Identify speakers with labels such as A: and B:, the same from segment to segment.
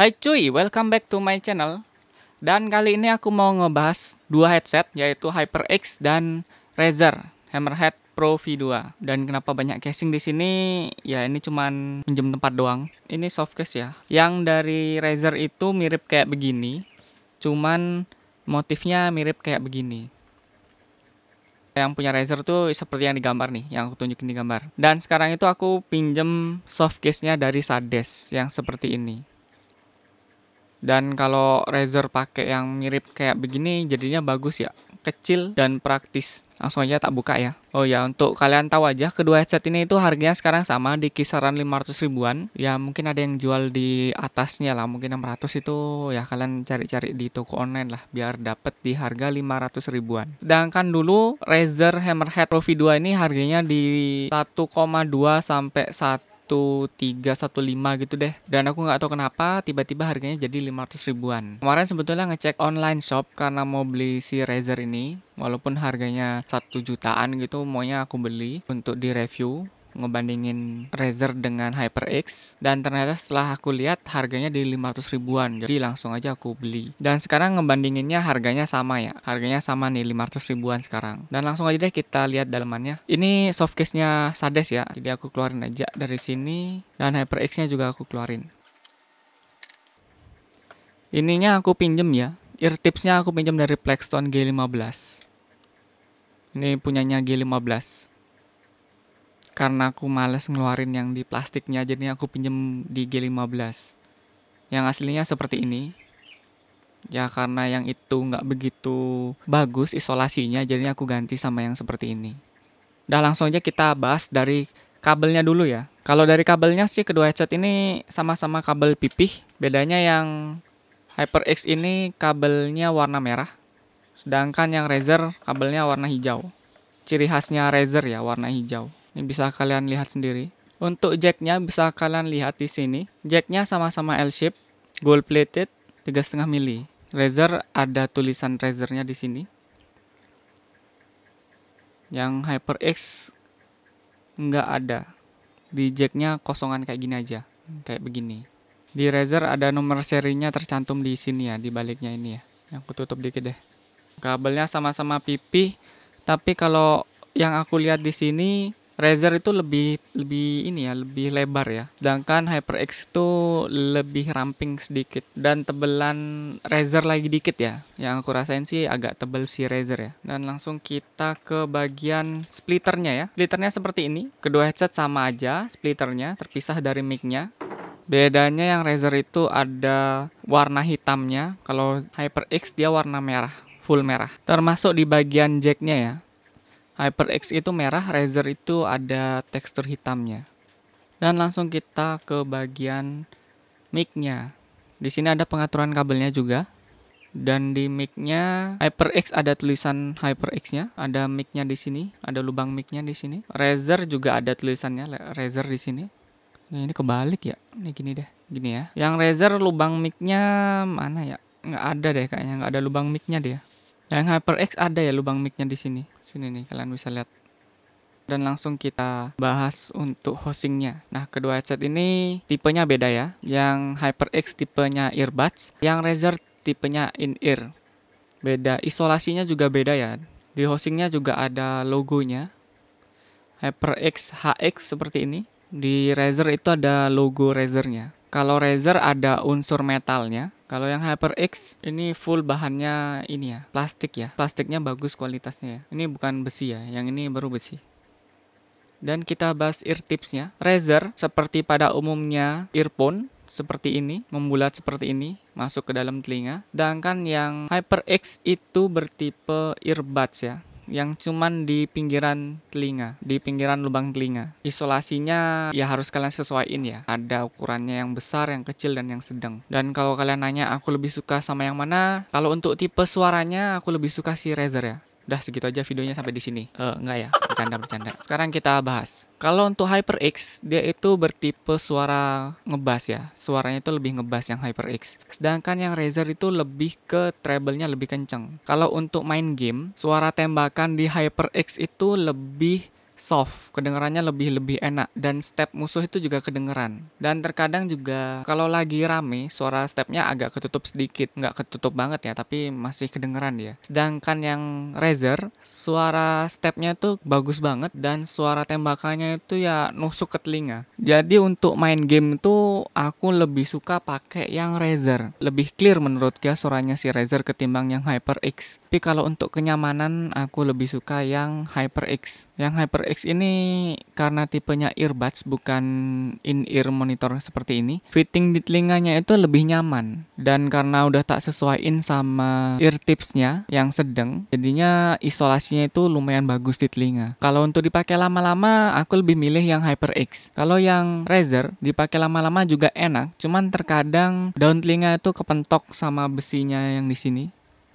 A: Hai cuy, welcome back to my channel Dan kali ini aku mau ngebahas dua headset yaitu HyperX dan Razer Hammerhead Pro V2 Dan kenapa banyak casing di sini? Ya ini cuman pinjam tempat doang Ini soft case ya Yang dari Razer itu mirip kayak begini Cuman motifnya mirip kayak begini yang punya Razer tuh seperti yang digambar nih, yang aku tunjukin di gambar. Dan sekarang itu aku pinjem case nya dari Sades yang seperti ini. Dan kalau razor pakai yang mirip kayak begini jadinya bagus ya, kecil dan praktis. Langsung aja tak buka ya. Oh ya, untuk kalian tahu aja kedua headset ini itu harganya sekarang sama di kisaran 500 ribuan. Ya mungkin ada yang jual di atasnya lah, mungkin 600 itu ya kalian cari-cari di toko online lah biar dapat di harga 500 ribuan. Sedangkan dulu Razer Hammerhead Pro V2 ini harganya di 1,2 sampai 1 1315 gitu deh. Dan aku nggak tahu kenapa tiba-tiba harganya jadi 500 ribuan. Kemarin sebetulnya ngecek online shop karena mau beli si Razer ini walaupun harganya satu jutaan gitu maunya aku beli untuk di review ngebandingin Razer dengan HyperX dan ternyata setelah aku lihat harganya di 500 ribuan jadi langsung aja aku beli dan sekarang ngebandinginnya harganya sama ya harganya sama nih 500 ribuan sekarang dan langsung aja deh kita lihat dalemannya ini softcase nya Sades ya jadi aku keluarin aja dari sini dan HyperX nya juga aku keluarin ininya aku pinjem ya ear tips nya aku pinjem dari plextone G15 ini punyanya G15 karena aku males ngeluarin yang di plastiknya jadi aku pinjem di G15 yang aslinya seperti ini ya karena yang itu nggak begitu bagus isolasinya jadi aku ganti sama yang seperti ini udah langsung aja kita bahas dari kabelnya dulu ya kalau dari kabelnya sih kedua headset ini sama-sama kabel pipih bedanya yang HyperX ini kabelnya warna merah sedangkan yang Razer kabelnya warna hijau ciri khasnya Razer ya warna hijau ini bisa kalian lihat sendiri. Untuk jacknya bisa kalian lihat di sini. Jacknya sama-sama L-shape, gold plated, 3,5 mili. Razer ada tulisan Razernya di sini. Yang HyperX nggak ada. Di jacknya kosongan kayak gini aja, kayak begini. Di Razer ada nomor serinya tercantum di sini ya, di baliknya ini ya. Yang aku tutup dikit deh. Kabelnya sama-sama pipih, tapi kalau yang aku lihat di sini Razer itu lebih lebih ini ya, lebih lebar ya. Sedangkan HyperX itu lebih ramping sedikit dan tebelan Razer lagi dikit ya. Yang aku rasain sih agak tebel si Razer ya. Dan langsung kita ke bagian splitternya ya. Splitternya seperti ini. Kedua headset sama aja splitternya, terpisah dari micnya. Bedanya yang Razer itu ada warna hitamnya, kalau HyperX dia warna merah, full merah. Termasuk di bagian jacknya ya HyperX itu merah, Razer itu ada tekstur hitamnya. Dan langsung kita ke bagian mic-nya. Di sini ada pengaturan kabelnya juga. Dan di mic-nya HyperX ada tulisan HyperX-nya, ada mic-nya di sini, ada lubang mic-nya di sini. Razer juga ada tulisannya Razer di sini. Nah, ini kebalik ya. Ini gini deh, gini ya. Yang Razer lubang mic-nya mana ya? Nggak ada deh kayaknya, nggak ada lubang mic-nya dia. Yang HyperX ada ya lubang micnya di sini. Sini nih kalian bisa lihat. Dan langsung kita bahas untuk hostingnya. Nah, kedua headset ini tipenya beda ya. Yang HyperX tipenya earbuds, yang Razer tipenya in-ear. Beda, isolasinya juga beda ya. Di hostingnya juga ada logonya. HyperX HX seperti ini. Di Razer itu ada logo Razernya. Kalau Razer ada unsur metalnya, kalau yang HyperX ini full bahannya ini ya, plastik ya. Plastiknya bagus kualitasnya ya. Ini bukan besi ya, yang ini baru besi dan kita bahas ear tipsnya. Razer seperti pada umumnya earphone seperti ini, membulat seperti ini, masuk ke dalam telinga. Sedangkan yang HyperX itu bertipe earbuds ya yang cuman di pinggiran telinga, di pinggiran lubang telinga. Isolasinya ya harus kalian sesuaiin ya. Ada ukurannya yang besar, yang kecil dan yang sedang. Dan kalau kalian nanya aku lebih suka sama yang mana? Kalau untuk tipe suaranya aku lebih suka si Razer ya. Udah segitu aja videonya sampai di sini. Eh, uh, enggak ya, bercanda-bercanda. Sekarang kita bahas. Kalau untuk HyperX, dia itu bertipe suara ngebass ya. Suaranya itu lebih ngebass yang HyperX. Sedangkan yang Razer itu lebih ke treble-nya lebih kenceng. Kalau untuk main game, suara tembakan di HyperX itu lebih soft, kedengarannya lebih-lebih enak dan step musuh itu juga kedengeran. Dan terkadang juga kalau lagi rame suara stepnya agak ketutup sedikit, nggak ketutup banget ya, tapi masih kedengeran dia. Sedangkan yang Razer suara stepnya tuh bagus banget dan suara tembakannya itu ya nusuk ke telinga. Jadi untuk main game tuh aku lebih suka pakai yang Razer. Lebih clear menurut dia suaranya si Razer ketimbang yang HyperX. Tapi kalau untuk kenyamanan aku lebih suka yang HyperX. Yang HyperX X ini karena tipenya earbuds bukan in-ear monitor seperti ini, fitting di telinganya itu lebih nyaman. Dan karena udah tak sesuaiin sama ear tipsnya yang sedang, jadinya isolasinya itu lumayan bagus di telinga. Kalau untuk dipakai lama-lama, aku lebih milih yang HyperX. Kalau yang Razer dipakai lama-lama juga enak, cuman terkadang daun telinga itu kepentok sama besinya yang di sini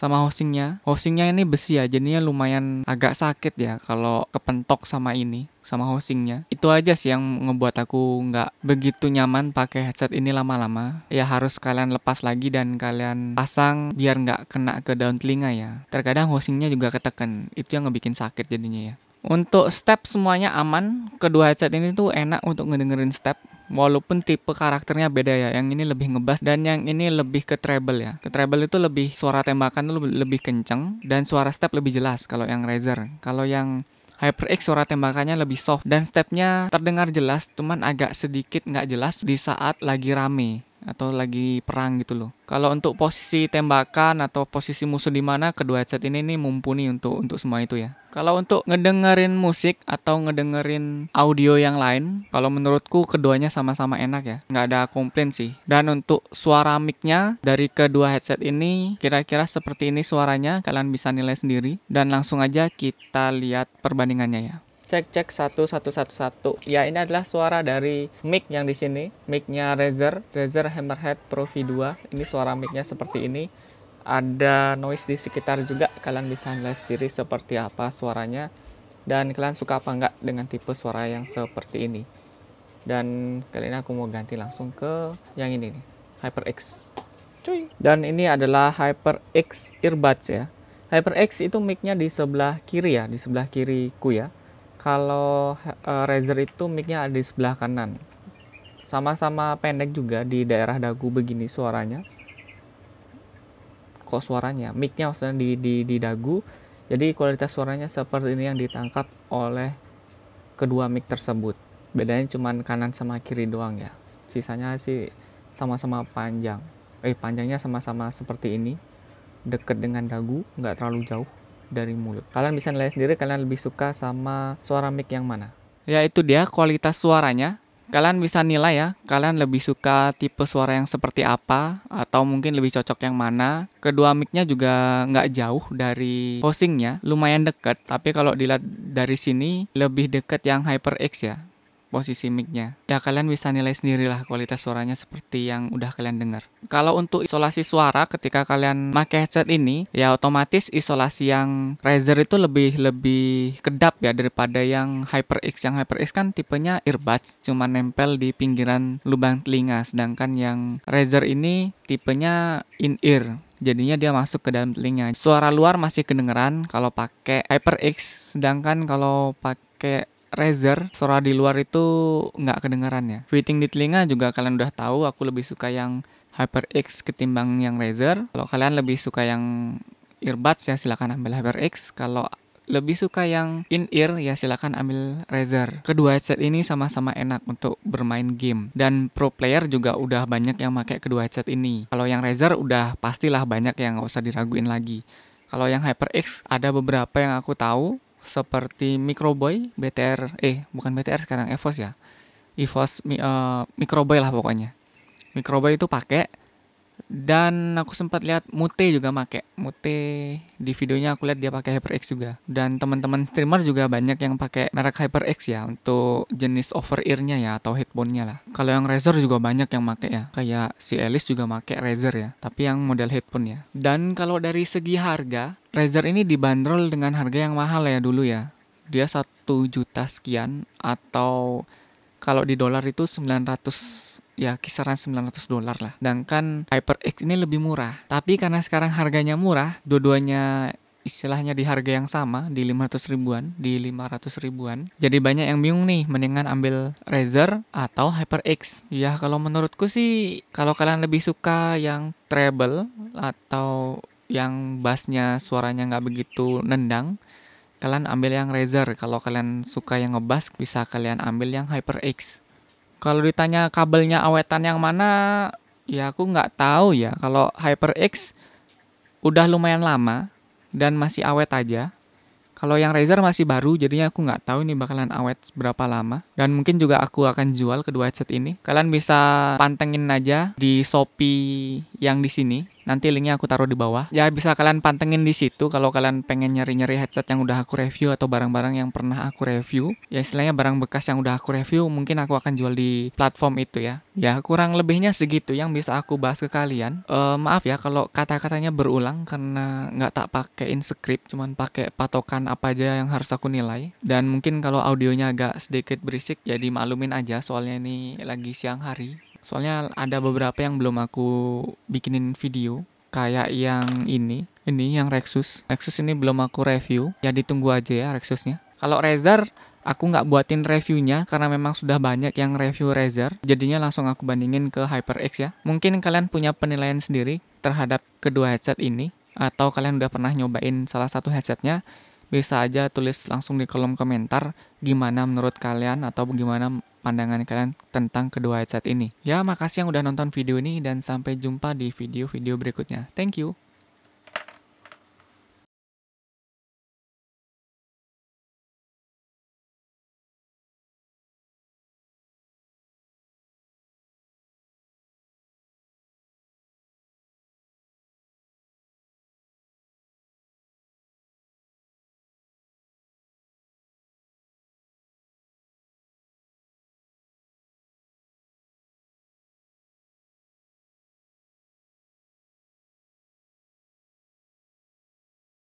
A: sama housingnya. Housingnya ini besi ya, jadinya lumayan agak sakit ya kalau kepentok sama ini sama housingnya itu aja sih yang ngebuat aku nggak begitu nyaman pakai headset ini lama-lama ya harus kalian lepas lagi dan kalian pasang biar nggak kena ke daun telinga ya terkadang housingnya juga ketekan itu yang ngebikin sakit jadinya ya untuk step semuanya aman kedua headset ini tuh enak untuk ngedengerin step walaupun tipe karakternya beda ya yang ini lebih ngebas dan yang ini lebih ke treble ya ke treble itu lebih suara tembakan lu lebih kenceng dan suara step lebih jelas kalau yang Razer kalau yang HyperX suara tembakannya lebih soft dan stepnya terdengar jelas cuman agak sedikit nggak jelas di saat lagi rame atau lagi perang gitu loh. Kalau untuk posisi tembakan atau posisi musuh di mana kedua headset ini nih mumpuni untuk untuk semua itu ya. Kalau untuk ngedengerin musik atau ngedengerin audio yang lain, kalau menurutku keduanya sama-sama enak ya. Nggak ada komplain sih. Dan untuk suara mic-nya dari kedua headset ini kira-kira seperti ini suaranya. Kalian bisa nilai sendiri. Dan langsung aja kita lihat perbandingannya ya cek cek satu satu satu satu ya ini adalah suara dari mic yang di sini micnya Razer Razer Hammerhead Pro V2 ini suara micnya seperti ini ada noise di sekitar juga kalian bisa nilai sendiri seperti apa suaranya dan kalian suka apa enggak dengan tipe suara yang seperti ini dan kali ini aku mau ganti langsung ke yang ini nih HyperX cuy dan ini adalah HyperX earbuds ya HyperX itu micnya di sebelah kiri ya, di sebelah kiriku ya kalau uh, Razer itu micnya ada di sebelah kanan sama-sama pendek juga di daerah dagu begini suaranya kok suaranya micnya maksudnya di, di, di dagu jadi kualitas suaranya seperti ini yang ditangkap oleh kedua mic tersebut bedanya cuma kanan sama kiri doang ya sisanya sih sama-sama panjang eh panjangnya sama-sama seperti ini dekat dengan dagu nggak terlalu jauh dari mulut. Kalian bisa nilai sendiri kalian lebih suka sama suara mic yang mana. Ya itu dia kualitas suaranya. Kalian bisa nilai ya, kalian lebih suka tipe suara yang seperti apa atau mungkin lebih cocok yang mana. Kedua micnya juga nggak jauh dari hosting-nya, lumayan dekat Tapi kalau dilihat dari sini lebih dekat yang HyperX ya posisi micnya. Ya kalian bisa nilai sendirilah kualitas suaranya seperti yang udah kalian dengar. Kalau untuk isolasi suara ketika kalian pakai headset ini, ya otomatis isolasi yang Razer itu lebih lebih kedap ya daripada yang HyperX. Yang HyperX kan tipenya earbuds, cuma nempel di pinggiran lubang telinga, sedangkan yang Razer ini tipenya in ear jadinya dia masuk ke dalam telinga. Suara luar masih kedengeran kalau pakai HyperX, sedangkan kalau pakai Razer suara di luar itu nggak kedengaran ya. Fitting di telinga juga kalian udah tahu aku lebih suka yang HyperX ketimbang yang Razer. Kalau kalian lebih suka yang earbuds ya silahkan ambil HyperX. Kalau lebih suka yang in ear ya silahkan ambil Razer. Kedua headset ini sama-sama enak untuk bermain game dan pro player juga udah banyak yang pakai kedua headset ini. Kalau yang Razer udah pastilah banyak yang nggak usah diraguin lagi. Kalau yang HyperX ada beberapa yang aku tahu seperti Microboy, BTR, eh bukan BTR sekarang EVOS ya. EVOS uh, Microboy lah pokoknya. Microboy itu pakai dan aku sempat lihat Mute juga make Mute di videonya aku lihat dia pakai HyperX juga dan teman-teman streamer juga banyak yang pakai merek HyperX ya untuk jenis over earnya ya atau headphone-nya lah kalau yang Razer juga banyak yang make ya kayak si Alice juga make Razer ya tapi yang model headphone ya dan kalau dari segi harga Razer ini dibanderol dengan harga yang mahal ya dulu ya dia satu juta sekian atau kalau di dolar itu 900 ya kisaran 900 dolar lah. Sedangkan HyperX ini lebih murah. Tapi karena sekarang harganya murah, dua-duanya istilahnya di harga yang sama di 500 ribuan, di 500 ribuan. Jadi banyak yang bingung nih, mendingan ambil Razer atau HyperX. Ya kalau menurutku sih kalau kalian lebih suka yang treble atau yang bassnya suaranya nggak begitu nendang, kalian ambil yang Razer. Kalau kalian suka yang ngebass, bisa kalian ambil yang HyperX. Kalau ditanya kabelnya awetan yang mana, ya aku nggak tahu ya. Kalau HyperX udah lumayan lama dan masih awet aja. Kalau yang Razer masih baru, jadinya aku nggak tahu ini bakalan awet berapa lama. Dan mungkin juga aku akan jual kedua headset ini. Kalian bisa pantengin aja di Shopee yang di sini. Nanti linknya aku taruh di bawah. Ya bisa kalian pantengin di situ kalau kalian pengen nyari-nyari headset yang udah aku review atau barang-barang yang pernah aku review. Ya istilahnya barang bekas yang udah aku review mungkin aku akan jual di platform itu ya. Ya kurang lebihnya segitu yang bisa aku bahas ke kalian. Uh, maaf ya kalau kata-katanya berulang karena nggak tak pakein script, cuman pakai patokan apa aja yang harus aku nilai. Dan mungkin kalau audionya agak sedikit berisik ya dimaklumin aja soalnya ini lagi siang hari. Soalnya ada beberapa yang belum aku bikinin video kayak yang ini, ini yang Rexus. Rexus ini belum aku review, ya ditunggu aja ya Rexusnya. Kalau Razer aku nggak buatin reviewnya karena memang sudah banyak yang review Razer. Jadinya langsung aku bandingin ke HyperX ya. Mungkin kalian punya penilaian sendiri terhadap kedua headset ini atau kalian udah pernah nyobain salah satu headsetnya bisa aja tulis langsung di kolom komentar gimana menurut kalian atau gimana pandangan kalian tentang kedua headset ini. Ya, makasih yang udah nonton video ini dan sampai jumpa di video-video berikutnya. Thank you.